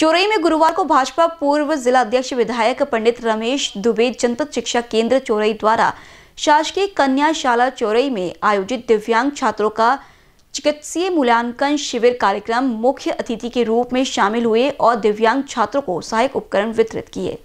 चोरई में गुरुवार को भाजपा पूर्व जिला अध्यक्ष विधायक पंडित रमेश दुबे जनपद शिक्षा केंद्र चोरई द्वारा शासकीय कन्याशाला चोरई में आयोजित दिव्यांग छात्रों का चिकित्सीय मूल्यांकन शिविर कार्यक्रम मुख्य अतिथि के रूप में शामिल हुए और दिव्यांग छात्रों को सहायक उपकरण वितरित किए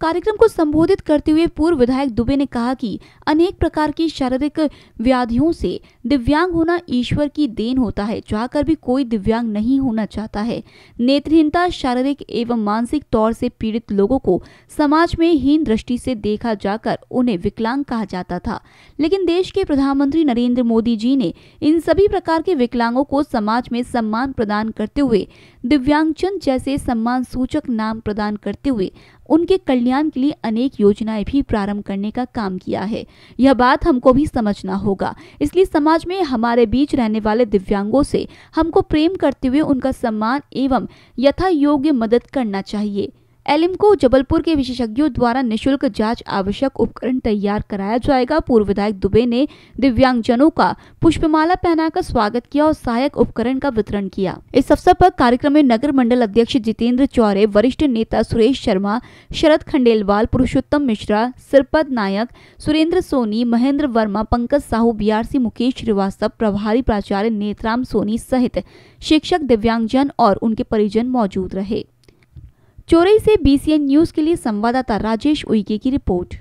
कार्यक्रम को संबोधित करते हुए पूर्व विधायक दुबे ने कहा कि अनेक प्रकार की शारीरिक व्याधियों से दिव्यांग होना ईश्वर की देन होता है चाहकर भी कोई दिव्यांग नहीं होना चाहता है नेत्रहीनता शारीरिक एवं मानसिक तौर से पीड़ित लोगों को समाज में हीन दृष्टि से देखा जाकर उन्हें विकलांग कहा जाता था लेकिन देश के प्रधानमंत्री नरेंद्र मोदी जी ने इन सभी प्रकार के विकलांगों को समाज में सम्मान प्रदान करते हुए दिव्यांगजन जैसे सम्मान सूचक नाम प्रदान करते हुए उनके कल्याण के लिए अनेक योजनाएं भी प्रारंभ करने का काम किया है यह बात हमको भी समझना होगा इसलिए समाज में हमारे बीच रहने वाले दिव्यांगों से हमको प्रेम करते हुए उनका सम्मान एवं यथा योग्य मदद करना चाहिए एलिम को जबलपुर के विशेषज्ञों द्वारा निशुल्क जांच आवश्यक उपकरण तैयार कराया जाएगा पूर्व विधायक दुबे ने दिव्यांगजनों का पुष्पमाला पहनाकर स्वागत किया और सहायक उपकरण का वितरण किया इस अवसर पर कार्यक्रम में नगर मंडल अध्यक्ष जितेंद्र चौरे वरिष्ठ नेता सुरेश शर्मा शरद खंडेलवाल पुरुषोत्तम मिश्रा सिरपद नायक सुरेंद्र सोनी महेंद्र वर्मा पंकज साहू बी मुकेश श्रीवास्तव प्रभारी प्राचार्य नेतराम सोनी सहित शिक्षक दिव्यांगजन और उनके परिजन मौजूद रहे चोरई से बीसीएन न्यूज के लिए संवाददाता राजेश उइके की रिपोर्ट